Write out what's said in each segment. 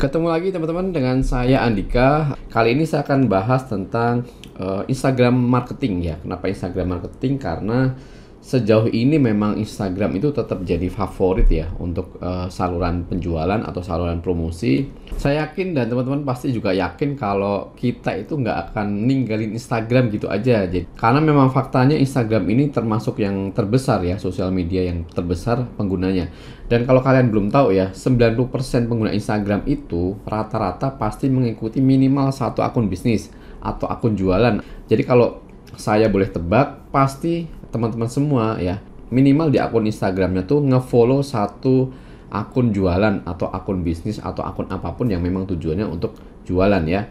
Ketemu lagi teman-teman dengan saya Andika. Kali ini saya akan bahas tentang uh, Instagram marketing ya. Kenapa Instagram marketing? Karena sejauh ini memang Instagram itu tetap jadi favorit ya untuk uh, saluran penjualan atau saluran promosi. Saya yakin dan teman-teman pasti juga yakin kalau kita itu nggak akan ninggalin Instagram gitu aja. Jadi karena memang faktanya Instagram ini termasuk yang terbesar ya sosial media yang terbesar penggunanya. Dan kalau kalian belum tahu ya, 90% pengguna Instagram itu rata-rata pasti mengikuti minimal satu akun bisnis atau akun jualan. Jadi kalau saya boleh tebak, pasti teman-teman semua ya minimal di akun Instagramnya tuh ngefollow satu akun jualan atau akun bisnis atau akun apapun yang memang tujuannya untuk jualan ya.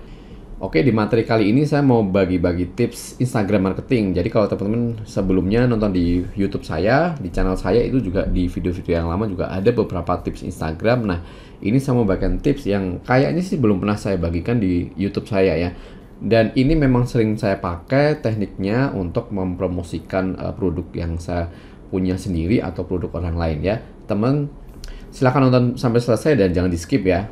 Oke, di materi kali ini saya mau bagi-bagi tips Instagram marketing. Jadi kalau teman-teman sebelumnya nonton di YouTube saya, di channel saya itu juga di video-video yang lama juga ada beberapa tips Instagram. Nah, ini saya mau bagikan tips yang kayaknya sih belum pernah saya bagikan di YouTube saya ya dan ini memang sering saya pakai tekniknya untuk mempromosikan uh, produk yang saya punya sendiri atau produk orang lain ya teman silahkan nonton sampai selesai dan jangan di skip ya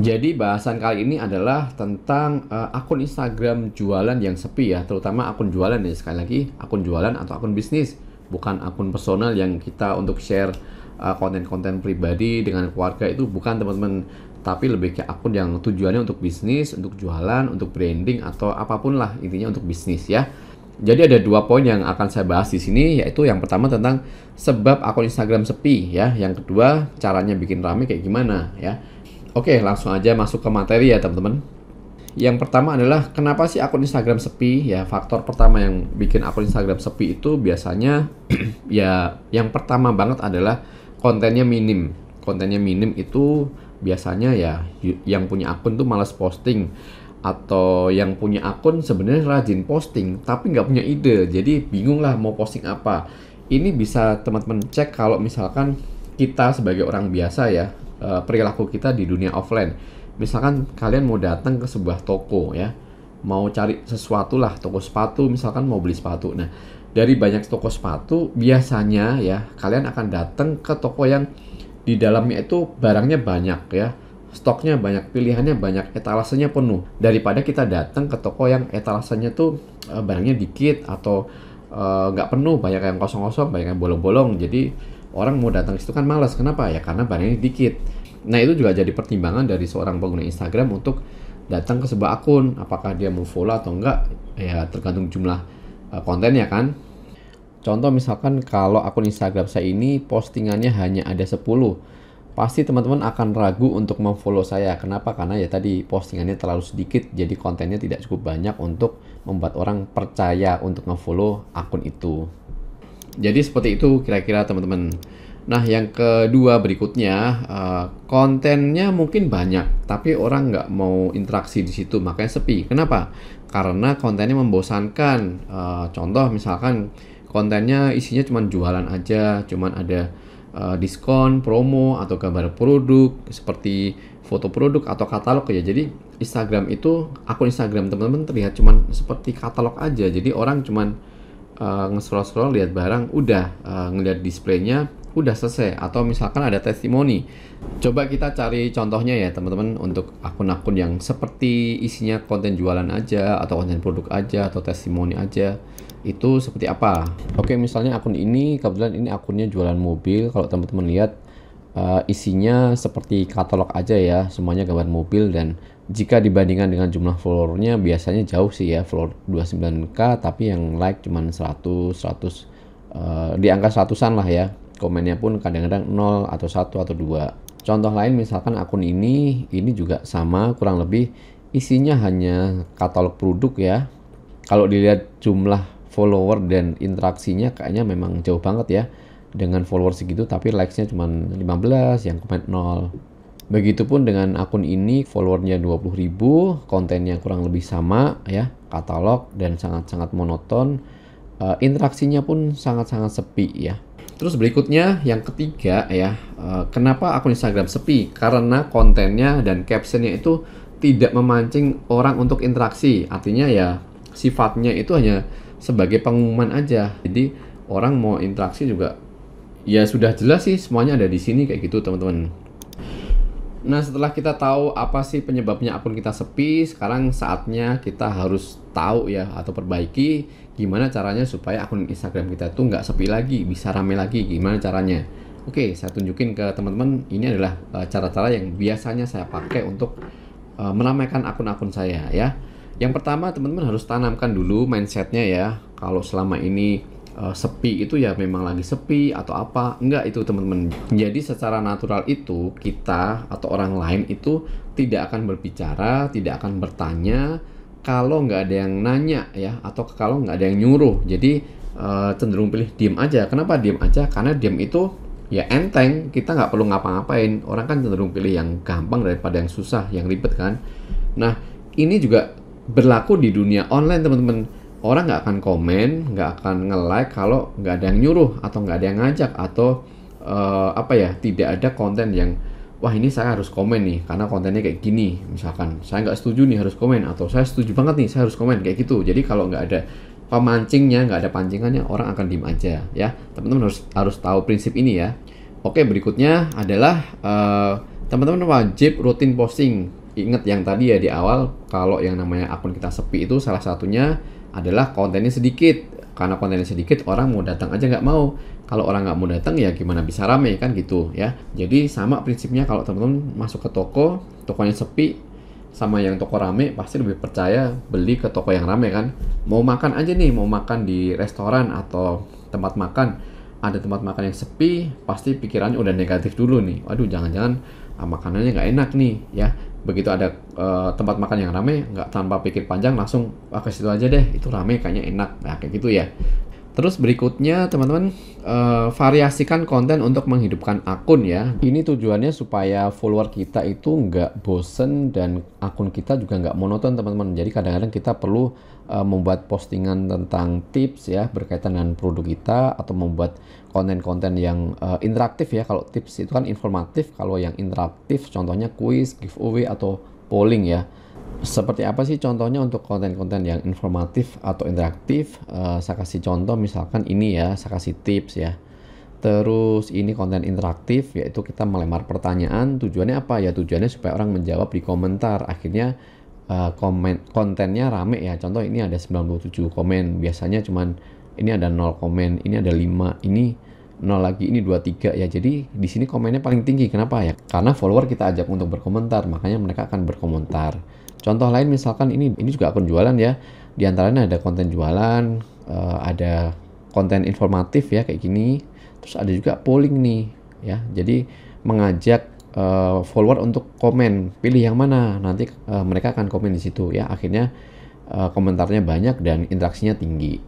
Jadi bahasan kali ini adalah tentang uh, akun Instagram jualan yang sepi ya, terutama akun jualan ya sekali lagi akun jualan atau akun bisnis, bukan akun personal yang kita untuk share Eh, konten-konten uh, pribadi dengan keluarga itu bukan teman-teman tapi lebih ke akun yang tujuannya untuk bisnis, untuk jualan, untuk branding atau apapun lah intinya untuk bisnis ya. Jadi ada dua poin yang akan saya bahas di sini yaitu yang pertama tentang sebab akun Instagram sepi ya, yang kedua caranya bikin rame kayak gimana ya. Oke, langsung aja masuk ke materi ya teman-teman. Yang pertama adalah kenapa sih akun Instagram sepi? Ya, faktor pertama yang bikin akun Instagram sepi itu biasanya ya yang pertama banget adalah kontennya minim kontennya minim itu biasanya ya yang punya akun tuh malas posting atau yang punya akun sebenarnya rajin posting tapi nggak punya ide jadi bingung lah mau posting apa ini bisa teman-teman cek kalau misalkan kita sebagai orang biasa ya eh, perilaku kita di dunia offline misalkan kalian mau datang ke sebuah toko ya mau cari sesuatu lah toko sepatu misalkan mau beli sepatu nah dari banyak toko sepatu biasanya ya kalian akan datang ke toko yang di dalamnya itu barangnya banyak ya stoknya banyak pilihannya banyak etalasenya penuh daripada kita datang ke toko yang etalasenya tuh eh, barangnya dikit atau eh, nggak uh, penuh banyak yang kosong-kosong banyak yang bolong-bolong jadi orang mau datang ke situ kan malas kenapa ya karena barangnya dikit nah itu juga jadi pertimbangan dari seorang pengguna Instagram untuk datang ke sebuah akun apakah dia mau follow atau enggak ya tergantung jumlah Eh, konten kontennya kan. Contoh misalkan kalau akun Instagram saya ini postingannya hanya ada 10. Pasti teman-teman akan ragu untuk memfollow saya. Kenapa? Karena ya tadi postingannya terlalu sedikit jadi kontennya tidak cukup banyak untuk membuat orang percaya untuk memfollow akun itu. Jadi seperti itu kira-kira teman-teman. Nah, yang kedua berikutnya, eh, kontennya mungkin banyak, tapi orang nggak mau interaksi di situ, makanya sepi. Kenapa? Karena kontennya membosankan. Eh, contoh misalkan kontennya isinya cuma jualan aja, cuma ada eh, diskon, promo, atau gambar produk, seperti foto produk atau katalog ya. Jadi Instagram itu, akun Instagram teman-teman terlihat cuma seperti katalog aja. Jadi orang cuma uh, nge-scroll-scroll lihat barang, udah uh, ngelihat displaynya, udah selesai atau misalkan ada testimoni. Coba kita cari contohnya ya teman-teman untuk akun-akun yang seperti isinya konten jualan aja atau konten produk aja atau testimoni aja itu seperti apa. Oke, misalnya akun ini kebetulan ini akunnya jualan mobil kalau teman-teman lihat uh, isinya seperti katalog aja ya, semuanya gambar mobil dan jika dibandingkan dengan jumlah followernya biasanya jauh sih ya, follower 29k tapi yang like cuman 100 100 uh, di angka 100an lah ya komennya pun kadang-kadang 0 atau 1 atau 2 contoh lain misalkan akun ini ini juga sama kurang lebih isinya hanya katalog produk ya kalau dilihat jumlah follower dan interaksinya kayaknya memang jauh banget ya dengan follower segitu tapi likesnya cuma 15 yang komen 0 Begitupun dengan akun ini followernya 20.000, kontennya kurang lebih sama ya, katalog dan sangat-sangat monoton. Eh, interaksinya pun sangat-sangat sepi ya. Terus berikutnya yang ketiga ya, uh, kenapa akun Instagram sepi? Karena kontennya dan captionnya itu tidak memancing orang untuk interaksi. Artinya ya sifatnya itu hanya sebagai pengumuman aja. Jadi orang mau interaksi juga ya sudah jelas sih semuanya ada di sini kayak gitu teman-teman. Nah setelah kita tahu apa sih penyebabnya akun kita sepi, sekarang saatnya kita harus tahu ya atau perbaiki gimana caranya supaya akun Instagram kita tuh nggak sepi lagi, bisa rame lagi, gimana caranya. Oke, saya tunjukin ke teman-teman, ini adalah eh, cara-cara yang biasanya saya pakai untuk uh, akun-akun saya ya. Yang pertama, teman-teman harus tanamkan dulu mindsetnya ya. Kalau selama ini uh, sepi itu ya memang lagi sepi atau apa, enggak itu teman-teman. Jadi secara natural itu kita atau orang lain itu tidak akan berbicara, tidak akan bertanya, kalau nggak ada yang nanya ya atau kalau nggak ada yang nyuruh jadi uh, cenderung pilih diem aja kenapa diem aja karena diem itu ya enteng kita nggak perlu ngapa-ngapain orang kan cenderung pilih yang gampang daripada yang susah yang ribet kan nah ini juga berlaku di dunia online teman-teman orang nggak akan komen nggak akan nge-like kalau nggak ada yang nyuruh atau nggak ada yang ngajak atau uh, apa ya tidak ada konten yang wah ini saya harus komen nih karena kontennya kayak gini misalkan saya nggak setuju nih harus komen atau saya setuju banget nih saya harus komen kayak gitu jadi kalau nggak ada pemancingnya nggak ada pancingannya orang akan diem aja ya teman-teman harus harus tahu prinsip ini ya oke berikutnya adalah eh, teman-teman uh, wajib rutin posting ingat yang tadi ya di awal kalau yang namanya akun kita sepi itu salah satunya adalah kontennya sedikit karena kontennya sedikit orang mau datang aja nggak mau kalau orang nggak mau datang ya gimana bisa rame kan gitu ya jadi sama prinsipnya kalau teman-teman masuk ke toko tokonya sepi sama yang toko rame pasti lebih percaya beli ke toko yang rame kan mau makan aja nih mau makan di restoran atau tempat makan ada tempat makan yang sepi pasti pikirannya udah negatif dulu nih waduh jangan-jangan ah, makanannya nggak enak nih ya begitu ada uh, tempat makan yang rame nggak tanpa pikir panjang langsung ah, ke situ aja deh itu rame kayaknya enak nah kayak gitu ya Terus berikutnya teman-teman uh, variasikan konten untuk menghidupkan akun ya. Ini tujuannya supaya follower kita itu nggak bosen dan akun kita juga nggak monoton teman-teman. Jadi kadang-kadang kita perlu uh, membuat postingan tentang tips ya berkaitan dengan produk kita atau membuat konten-konten yang uh, interaktif ya. Kalau tips itu kan informatif, kalau yang interaktif contohnya kuis, giveaway atau polling ya seperti apa sih contohnya untuk konten-konten yang informatif atau interaktif? Uh, saya kasih contoh misalkan ini ya, saya kasih tips ya. Terus ini konten interaktif yaitu kita melempar pertanyaan. Tujuannya apa? Ya tujuannya supaya orang menjawab di komentar. Akhirnya uh, komen kontennya rame ya. Contoh ini ada 97 komen. Biasanya cuman ini ada 0 komen, ini ada 5, ini nol lagi, ini 23 ya. Jadi di sini komennya paling tinggi. Kenapa ya? Karena follower kita ajak untuk berkomentar, makanya mereka akan berkomentar. Contoh lain misalkan ini ini juga akun jualan ya. Di antaranya ada konten jualan, uh, ada konten informatif ya kayak gini. Terus ada juga polling nih ya. Jadi mengajak uh, follower untuk komen, pilih yang mana. Nanti uh, mereka akan komen di situ ya. Akhirnya uh, komentarnya banyak dan interaksinya tinggi.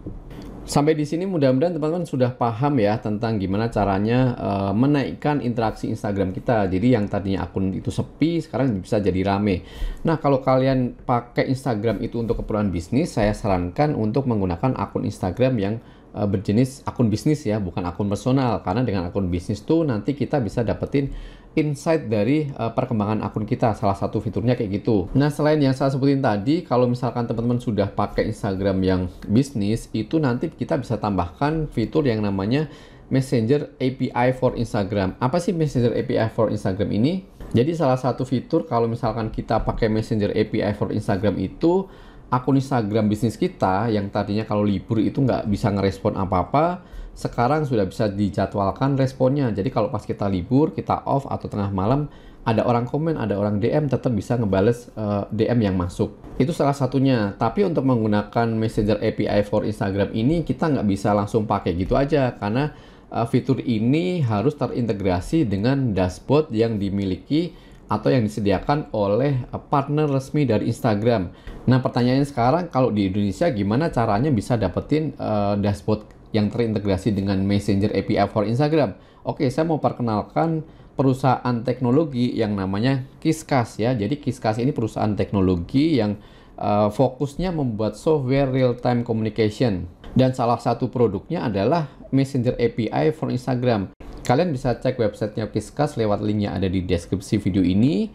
Sampai di sini mudah-mudahan teman-teman sudah paham ya tentang gimana caranya uh, menaikkan interaksi Instagram kita. Jadi yang tadinya akun itu sepi sekarang bisa jadi rame. Nah, kalau kalian pakai Instagram itu untuk keperluan bisnis, saya sarankan untuk menggunakan akun Instagram yang uh, berjenis akun bisnis ya, bukan akun personal. Karena dengan akun bisnis tuh nanti kita bisa dapetin insight dari uh, perkembangan akun kita. Salah satu fiturnya kayak gitu. Nah, selain yang saya sebutin tadi, kalau misalkan teman-teman sudah pakai Instagram yang bisnis, itu nanti kita bisa tambahkan fitur yang namanya Messenger API for Instagram. Apa sih Messenger API for Instagram ini? Jadi salah satu fitur kalau misalkan kita pakai Messenger API for Instagram itu akun Instagram bisnis kita yang tadinya kalau libur itu nggak bisa ngerespon apa-apa, sekarang sudah bisa dijadwalkan responnya. Jadi kalau pas kita libur, kita off atau tengah malam, ada orang komen, ada orang DM, tetap bisa ngebales uh, eh, DM yang masuk. Itu salah satunya. Tapi untuk menggunakan Messenger API for Instagram ini, kita nggak bisa langsung pakai gitu aja. Karena uh, fitur ini harus terintegrasi dengan dashboard yang dimiliki atau yang disediakan oleh eh, partner resmi dari Instagram. Nah, pertanyaannya sekarang kalau di Indonesia gimana caranya bisa dapetin uh, dashboard yang terintegrasi dengan Messenger API for Instagram? Oke, saya mau perkenalkan perusahaan teknologi yang namanya Kiskas ya. Jadi Kiskas ini perusahaan teknologi yang uh, fokusnya membuat software real time communication dan salah satu produknya adalah Messenger API for Instagram. Kalian bisa cek websitenya Kiskas lewat link yang ada di deskripsi video ini.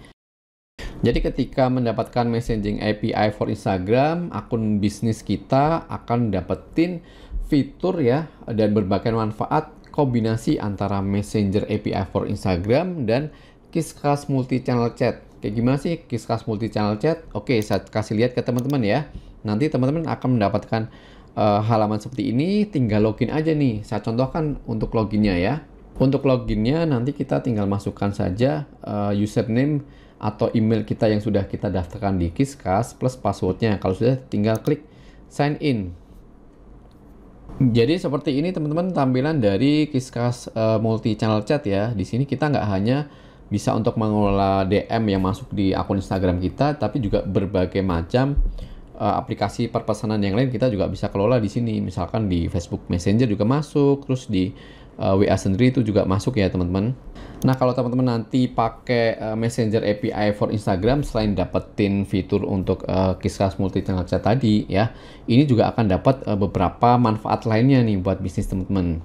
Jadi ketika mendapatkan messaging API for Instagram, akun bisnis kita akan dapetin fitur ya dan berbagai manfaat kombinasi antara Messenger API for Instagram dan Kiskas Multi Channel Chat. Kayak gimana sih Kiskas Multi Channel Chat? Oke, saya kasih lihat ke teman-teman ya. Nanti teman-teman akan mendapatkan uh, halaman seperti ini, tinggal login aja nih. Saya contohkan untuk loginnya ya. Untuk loginnya nanti kita tinggal masukkan saja uh, username atau email kita yang sudah kita daftarkan di Kiskas plus passwordnya. Kalau sudah tinggal klik sign in. Jadi seperti ini teman-teman tampilan dari Kiskas uh, eh, multi channel chat ya. Di sini kita nggak hanya bisa untuk mengelola DM yang masuk di akun Instagram kita, tapi juga berbagai macam eh, aplikasi perpesanan yang lain kita juga bisa kelola di sini. Misalkan di Facebook Messenger juga masuk, terus di uh, eh, WA sendiri itu juga masuk ya teman-teman. Nah kalau teman-teman nanti pakai uh, Messenger API for Instagram selain dapetin fitur untuk uh, eh, Kiskas Multi Channel Chat tadi ya, ini juga akan dapat uh, beberapa manfaat lainnya nih buat bisnis teman-teman.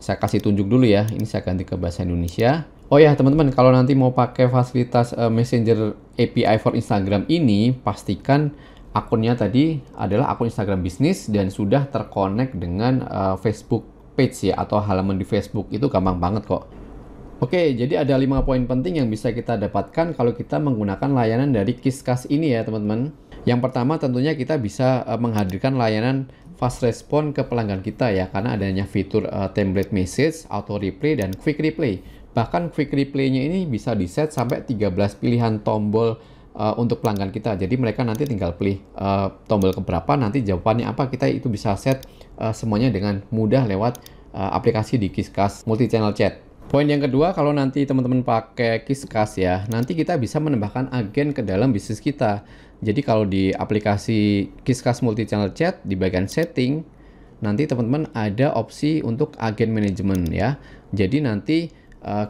Saya kasih tunjuk dulu ya, ini saya ganti ke bahasa Indonesia. Oh ya teman-teman, kalau nanti mau pakai fasilitas uh, Messenger API for Instagram ini, pastikan akunnya tadi adalah akun Instagram bisnis dan sudah terkonek dengan uh, Facebook page ya atau halaman di Facebook itu gampang banget kok. Oke, jadi ada 5 poin penting yang bisa kita dapatkan kalau kita menggunakan layanan dari Kiskas ini ya teman-teman. Yang pertama tentunya kita bisa eh, menghadirkan layanan fast respon ke pelanggan kita ya karena adanya fitur uh, template message, auto replay dan quick replay. Bahkan quick replay-nya ini bisa di set sampai 13 pilihan tombol uh, untuk pelanggan kita. Jadi mereka nanti tinggal pilih uh, tombol keberapa, nanti jawabannya apa, kita itu bisa set uh, semuanya dengan mudah lewat uh, aplikasi di Kiskas Multi Channel Chat. Poin yang kedua, kalau nanti teman-teman pakai Kiskas ya, nanti kita bisa menambahkan agen ke dalam bisnis kita. Jadi kalau di aplikasi Kiskas Multi Channel Chat di bagian setting, nanti teman-teman ada opsi untuk agen manajemen ya. Jadi nanti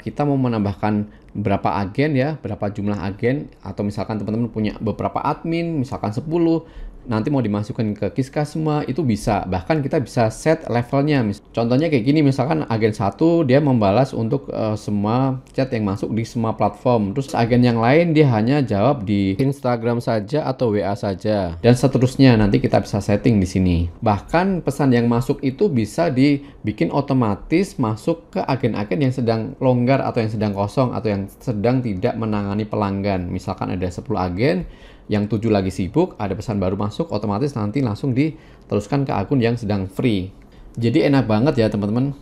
kita mau menambahkan berapa agen ya, berapa jumlah agen atau misalkan teman-teman punya beberapa admin, misalkan 10, nanti mau dimasukkan ke Kiska semua itu bisa. Bahkan kita bisa set levelnya. Contohnya kayak gini misalkan agen satu dia membalas untuk uh, semua chat yang masuk di semua platform. Terus agen yang lain dia hanya jawab di Instagram saja atau WA saja dan seterusnya. Nanti kita bisa setting di sini. Bahkan pesan yang masuk itu bisa dibikin otomatis masuk ke agen-agen yang sedang longgar atau yang sedang kosong atau yang dan sedang tidak menangani pelanggan. Misalkan ada 10 agen, yang 7 lagi sibuk, ada pesan baru masuk, otomatis nanti langsung diteruskan ke akun yang sedang free. Jadi enak banget ya teman-teman.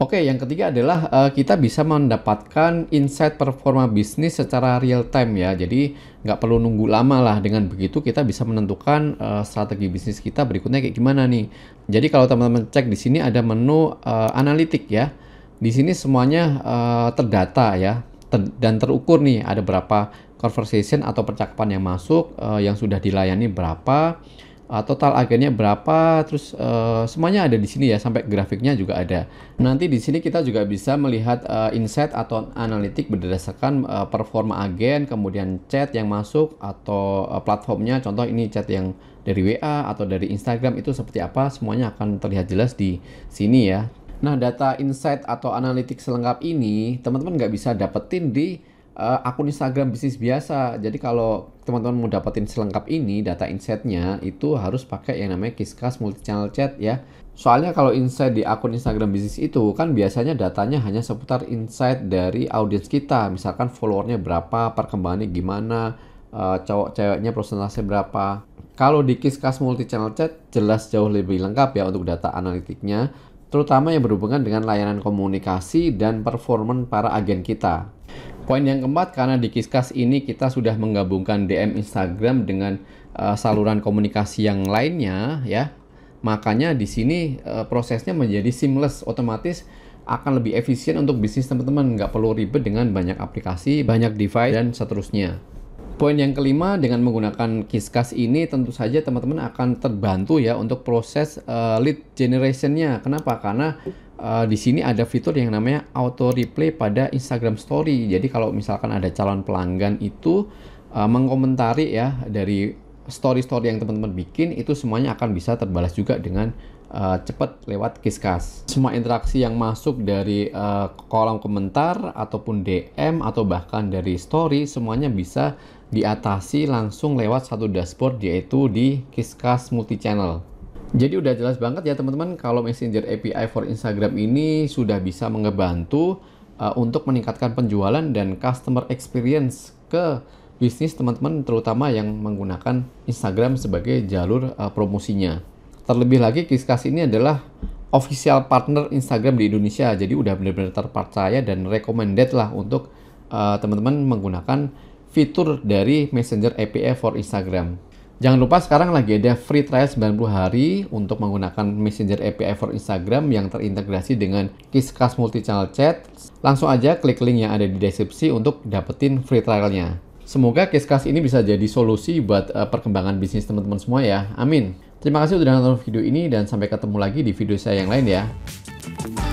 Oke, yang ketiga adalah uh, kita bisa mendapatkan insight performa bisnis secara real time ya. Jadi nggak perlu nunggu lama lah. Dengan begitu kita bisa menentukan uh, strategi bisnis kita berikutnya kayak gimana nih. Jadi kalau teman-teman cek di sini ada menu uh, analitik ya. Di sini semuanya uh, terdata ya ter dan terukur nih ada berapa conversation atau percakapan yang masuk uh, yang sudah dilayani berapa uh, total agennya berapa terus uh, semuanya ada di sini ya sampai grafiknya juga ada nanti di sini kita juga bisa melihat uh, insight atau analitik berdasarkan uh, performa agen kemudian chat yang masuk atau uh, platformnya contoh ini chat yang dari WA atau dari Instagram itu seperti apa semuanya akan terlihat jelas di sini ya Nah, data insight atau analitik selengkap ini teman-teman nggak bisa dapetin di uh, akun Instagram bisnis biasa. Jadi kalau teman-teman mau dapetin selengkap ini, data insightnya itu harus pakai yang namanya Kiskas Multi Channel Chat ya. Soalnya kalau insight di akun Instagram bisnis itu kan biasanya datanya hanya seputar insight dari audiens kita. Misalkan followernya berapa, perkembangannya gimana, uh, cowok-ceweknya persentase berapa. Kalau di Kiskas Multi Channel Chat jelas jauh lebih lengkap ya untuk data analitiknya terutama yang berhubungan dengan layanan komunikasi dan performan para agen kita. Poin yang keempat, karena di Kiskas ini kita sudah menggabungkan DM Instagram dengan uh, saluran komunikasi yang lainnya, ya. Makanya di sini uh, prosesnya menjadi seamless, otomatis akan lebih efisien untuk bisnis teman-teman. Nggak perlu ribet dengan banyak aplikasi, banyak device, dan seterusnya. Poin yang kelima dengan menggunakan Kiskas ini tentu saja teman-teman akan terbantu ya untuk proses uh, lead generationnya. Kenapa? Karena uh, di sini ada fitur yang namanya auto replay pada Instagram Story. Jadi kalau misalkan ada calon pelanggan itu uh, eh, mengomentari ya dari story-story yang teman-teman bikin itu semuanya akan bisa terbalas juga dengan uh, cepat lewat Kiskas. Semua interaksi yang masuk dari uh, kolom komentar ataupun DM atau bahkan dari story semuanya bisa diatasi langsung lewat satu dashboard yaitu di Kiskas Channel. Jadi udah jelas banget ya teman-teman kalau Messenger API for Instagram ini sudah bisa mengebantu uh, untuk meningkatkan penjualan dan customer experience ke bisnis teman-teman terutama yang menggunakan Instagram sebagai jalur uh, promosinya. Terlebih lagi Kiskas ini adalah official partner Instagram di Indonesia. Jadi udah benar-benar terpercaya dan recommended lah untuk uh, eh, teman -teman menggunakan fitur dari Messenger API for Instagram. Jangan lupa sekarang lagi ada free trial 90 hari untuk menggunakan Messenger API for Instagram yang terintegrasi dengan Kiskas Multichannel Chat. Langsung aja klik link yang ada di deskripsi untuk dapetin free trialnya. Semoga Kiskas ini bisa jadi solusi buat uh, perkembangan bisnis teman-teman semua ya. Amin. Terima kasih sudah nonton video ini dan sampai ketemu lagi di video saya yang lain ya.